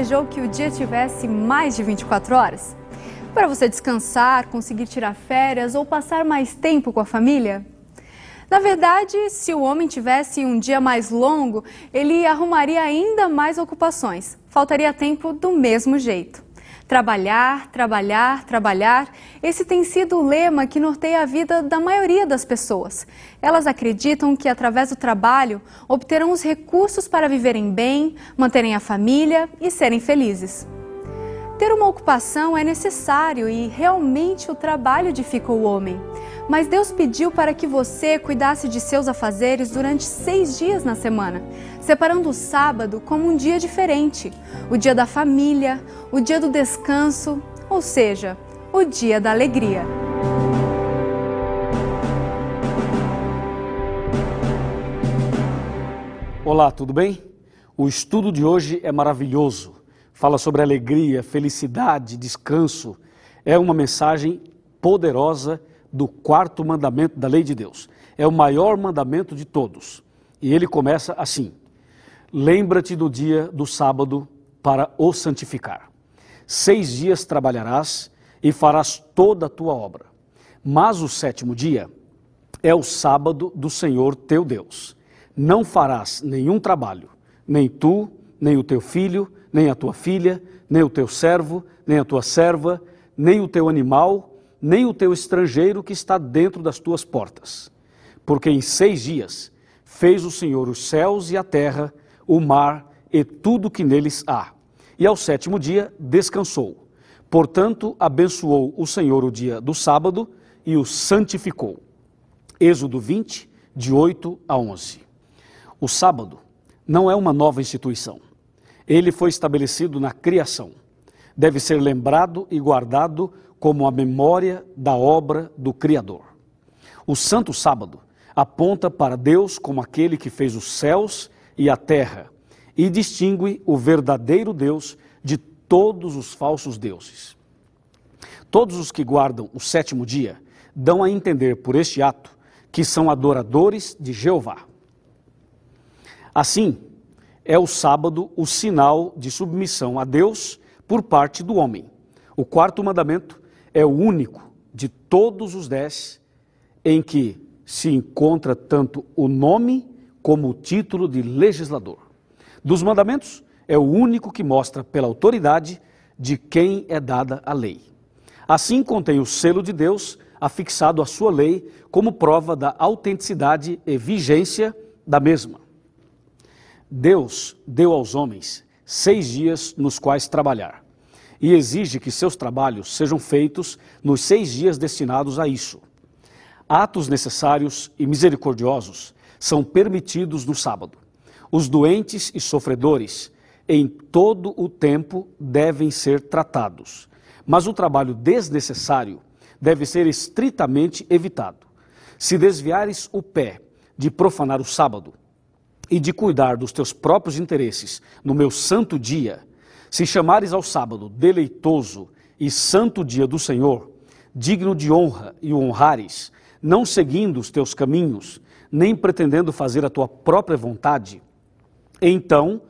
desejou que o dia tivesse mais de 24 horas? Para você descansar, conseguir tirar férias ou passar mais tempo com a família? Na verdade, se o homem tivesse um dia mais longo, ele arrumaria ainda mais ocupações. Faltaria tempo do mesmo jeito. Trabalhar, trabalhar, trabalhar. Esse tem sido o lema que norteia a vida da maioria das pessoas. Elas acreditam que, através do trabalho, obterão os recursos para viverem bem, manterem a família e serem felizes. Ter uma ocupação é necessário e realmente o trabalho edifica o homem. Mas Deus pediu para que você cuidasse de seus afazeres durante seis dias na semana, separando o sábado como um dia diferente o dia da família, o dia do descanso, ou seja, o dia da alegria. Olá, tudo bem? O estudo de hoje é maravilhoso fala sobre alegria, felicidade, descanso. É uma mensagem poderosa do quarto mandamento da lei de Deus. É o maior mandamento de todos. E ele começa assim: Lembra-te do dia do sábado para o santificar. Seis dias trabalharás e farás toda a tua obra. Mas o sétimo dia é o sábado do Senhor teu Deus. Não farás nenhum trabalho, nem tu, nem o teu filho, nem a tua filha, nem o teu servo, nem a tua serva, nem o teu animal, nem o teu estrangeiro que está dentro das tuas portas. Porque em seis dias fez o Senhor os céus e a terra, o mar e tudo que neles há. E ao sétimo dia descansou. Portanto, abençoou o Senhor o dia do sábado e o santificou. Êxodo 20, de 8 a 11. O sábado não é uma nova instituição. Ele foi estabelecido na criação. Deve ser lembrado e guardado como a memória da obra do Criador. O Santo Sábado aponta para Deus como aquele que fez os céus e a terra e distingue o verdadeiro Deus de todos os falsos deuses. Todos os que guardam o sétimo dia dão a entender por este ato que são adoradores de Jeová. Assim, é o sábado o sinal de submissão a Deus por parte do homem. O quarto mandamento é o único de todos os dez em que se encontra tanto o nome como o título de legislador. Dos mandamentos, é o único que mostra pela autoridade de quem é dada a lei. Assim contém o selo de Deus afixado à sua lei como prova da autenticidade e vigência da mesma. Deus deu aos homens seis dias nos quais trabalhar, e exige que seus trabalhos sejam feitos nos seis dias destinados a isso. Atos necessários e misericordiosos são permitidos no sábado. Os doentes e sofredores, em todo o tempo, devem ser tratados, mas o trabalho desnecessário deve ser estritamente evitado. Se desviares o pé de profanar o sábado, e de cuidar dos teus próprios interesses no meu santo dia, se chamares ao sábado deleitoso e santo dia do Senhor, digno de honra e o honrares, não seguindo os teus caminhos, nem pretendendo fazer a tua própria vontade, então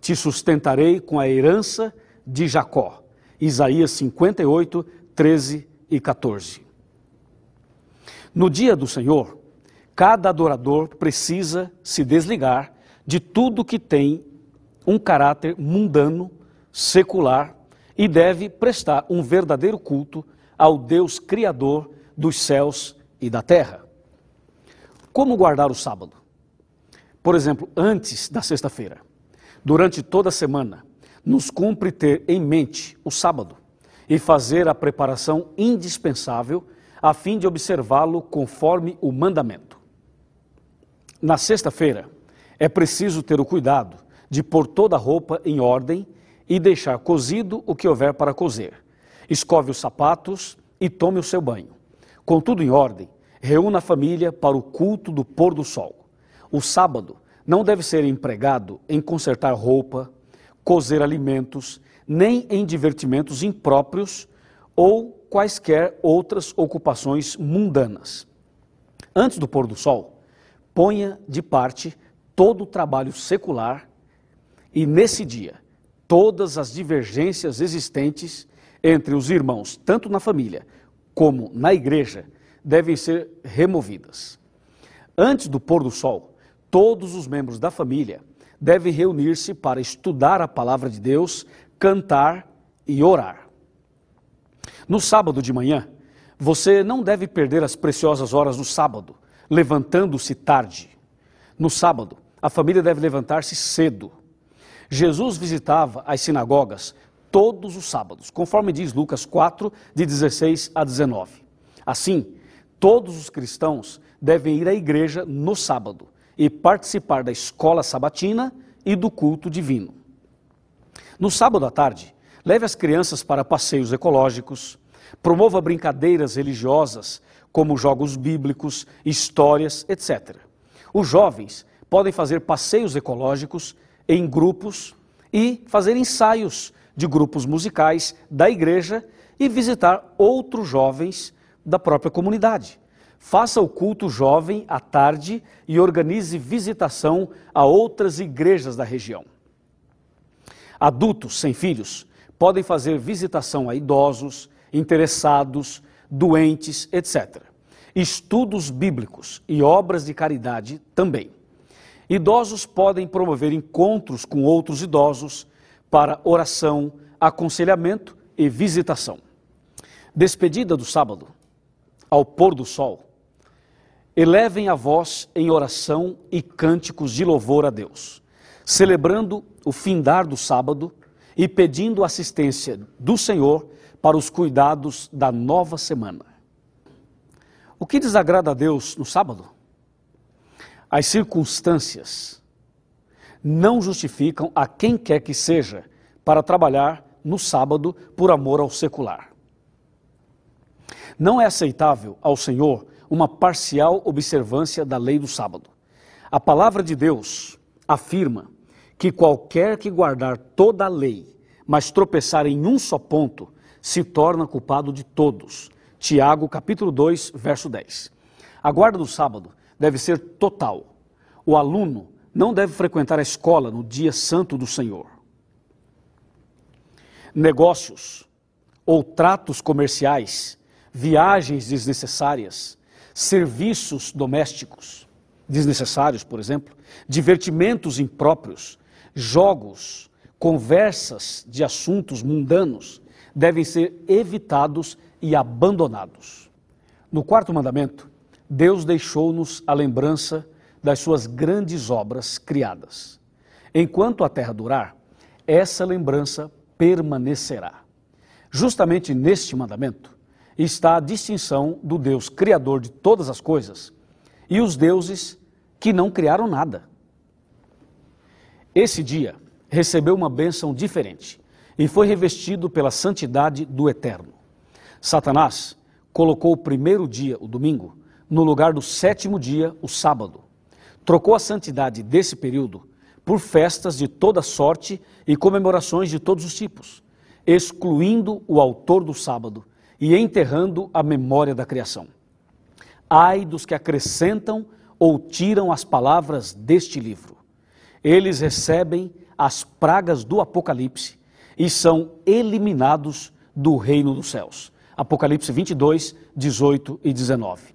te sustentarei com a herança de Jacó. Isaías 58, 13 e 14. No dia do Senhor, Cada adorador precisa se desligar de tudo que tem um caráter mundano, secular e deve prestar um verdadeiro culto ao Deus Criador dos céus e da terra. Como guardar o sábado? Por exemplo, antes da sexta-feira. Durante toda a semana, nos cumpre ter em mente o sábado e fazer a preparação indispensável a fim de observá-lo conforme o mandamento. Na sexta-feira, é preciso ter o cuidado de pôr toda a roupa em ordem e deixar cozido o que houver para cozer. Escove os sapatos e tome o seu banho. Com tudo em ordem, reúna a família para o culto do pôr do sol. O sábado não deve ser empregado em consertar roupa, cozer alimentos, nem em divertimentos impróprios ou quaisquer outras ocupações mundanas. Antes do pôr do sol, ponha de parte todo o trabalho secular e, nesse dia, todas as divergências existentes entre os irmãos, tanto na família como na igreja, devem ser removidas. Antes do pôr do sol, todos os membros da família devem reunir-se para estudar a palavra de Deus, cantar e orar. No sábado de manhã, você não deve perder as preciosas horas do sábado levantando-se tarde. No sábado, a família deve levantar-se cedo. Jesus visitava as sinagogas todos os sábados, conforme diz Lucas 4, de 16 a 19. Assim, todos os cristãos devem ir à igreja no sábado e participar da escola sabatina e do culto divino. No sábado à tarde, leve as crianças para passeios ecológicos, promova brincadeiras religiosas como jogos bíblicos, histórias, etc. Os jovens podem fazer passeios ecológicos em grupos e fazer ensaios de grupos musicais da igreja e visitar outros jovens da própria comunidade. Faça o culto jovem à tarde e organize visitação a outras igrejas da região. Adultos sem filhos podem fazer visitação a idosos, interessados, doentes, etc. Estudos bíblicos e obras de caridade também. Idosos podem promover encontros com outros idosos para oração, aconselhamento e visitação. Despedida do sábado, ao pôr do sol, elevem a voz em oração e cânticos de louvor a Deus, celebrando o findar do sábado e pedindo assistência do Senhor para os cuidados da nova semana. O que desagrada a Deus no sábado? As circunstâncias não justificam a quem quer que seja para trabalhar no sábado por amor ao secular. Não é aceitável ao Senhor uma parcial observância da lei do sábado. A palavra de Deus afirma que qualquer que guardar toda a lei, mas tropeçar em um só ponto, se torna culpado de todos. Tiago capítulo 2, verso 10. A guarda do sábado deve ser total. O aluno não deve frequentar a escola no dia santo do Senhor. Negócios ou tratos comerciais, viagens desnecessárias, serviços domésticos desnecessários, por exemplo, divertimentos impróprios, jogos, conversas de assuntos mundanos, devem ser evitados e abandonados. No quarto mandamento, Deus deixou-nos a lembrança das suas grandes obras criadas. Enquanto a terra durar, essa lembrança permanecerá. Justamente neste mandamento está a distinção do Deus criador de todas as coisas e os deuses que não criaram nada. Esse dia recebeu uma bênção diferente e foi revestido pela santidade do Eterno. Satanás colocou o primeiro dia, o domingo, no lugar do sétimo dia, o sábado. Trocou a santidade desse período por festas de toda sorte e comemorações de todos os tipos, excluindo o autor do sábado e enterrando a memória da criação. Ai dos que acrescentam ou tiram as palavras deste livro. Eles recebem as pragas do Apocalipse e são eliminados do reino dos céus. Apocalipse 22, 18 e 19.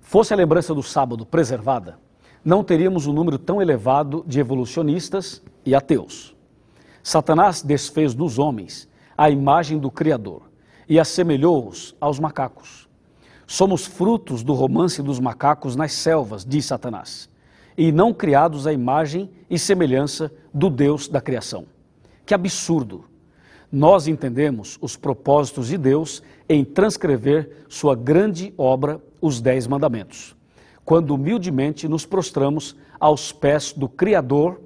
Fosse a lembrança do sábado preservada, não teríamos um número tão elevado de evolucionistas e ateus. Satanás desfez dos homens a imagem do Criador e assemelhou-os aos macacos. Somos frutos do romance dos macacos nas selvas, diz Satanás, e não criados à imagem e semelhança do Deus da criação. Que absurdo! Nós entendemos os propósitos de Deus em transcrever sua grande obra, os Dez Mandamentos, quando humildemente nos prostramos aos pés do Criador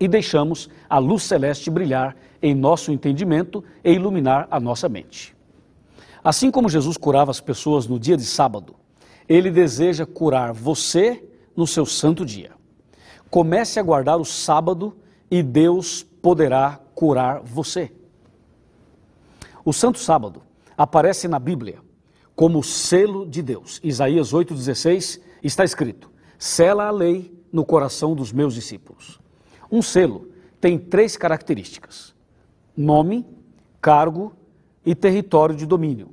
e deixamos a luz celeste brilhar em nosso entendimento e iluminar a nossa mente. Assim como Jesus curava as pessoas no dia de sábado, ele deseja curar você no seu santo dia. Comece a guardar o sábado e Deus poderá curar você. O Santo Sábado aparece na Bíblia como selo de Deus. Isaías 8,16 está escrito: Sela a lei no coração dos meus discípulos. Um selo tem três características: nome, cargo e território de domínio.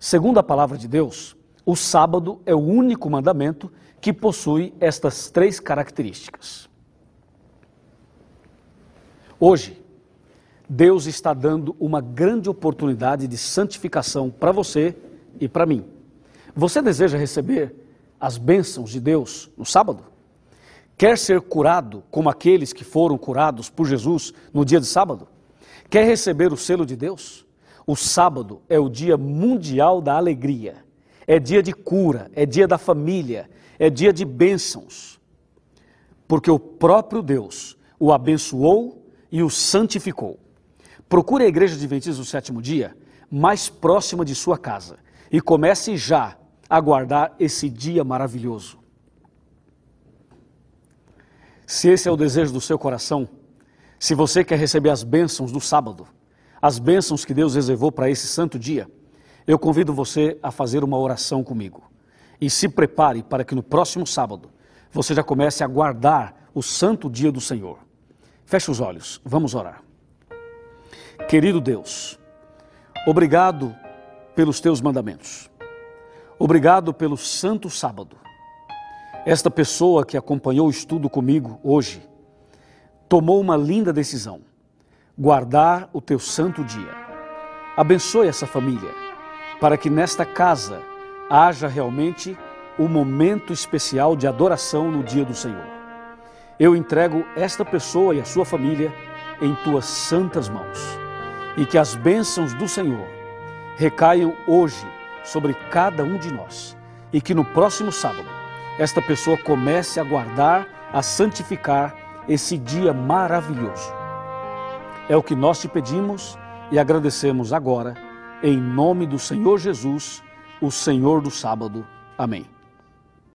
Segundo a palavra de Deus, o sábado é o único mandamento que possui estas três características. Hoje, Deus está dando uma grande oportunidade de santificação para você e para mim. Você deseja receber as bênçãos de Deus no sábado? Quer ser curado como aqueles que foram curados por Jesus no dia de sábado? Quer receber o selo de Deus? O sábado é o dia mundial da alegria. É dia de cura, é dia da família, é dia de bênçãos. Porque o próprio Deus o abençoou e o santificou. Procure a Igreja Adventista do Sétimo Dia mais próxima de sua casa e comece já a guardar esse dia maravilhoso. Se esse é o desejo do seu coração, se você quer receber as bênçãos do sábado, as bênçãos que Deus reservou para esse santo dia, eu convido você a fazer uma oração comigo. E se prepare para que no próximo sábado você já comece a guardar o santo dia do Senhor. Feche os olhos, vamos orar. Querido Deus, obrigado pelos teus mandamentos. Obrigado pelo santo sábado. Esta pessoa que acompanhou o estudo comigo hoje tomou uma linda decisão: guardar o teu santo dia. Abençoe essa família, para que nesta casa haja realmente o um momento especial de adoração no dia do Senhor. Eu entrego esta pessoa e a sua família em tuas santas mãos e que as bênçãos do Senhor recaiam hoje sobre cada um de nós e que no próximo sábado esta pessoa comece a guardar, a santificar esse dia maravilhoso. É o que nós te pedimos e agradecemos agora, em nome do Senhor Jesus, o Senhor do sábado. Amém.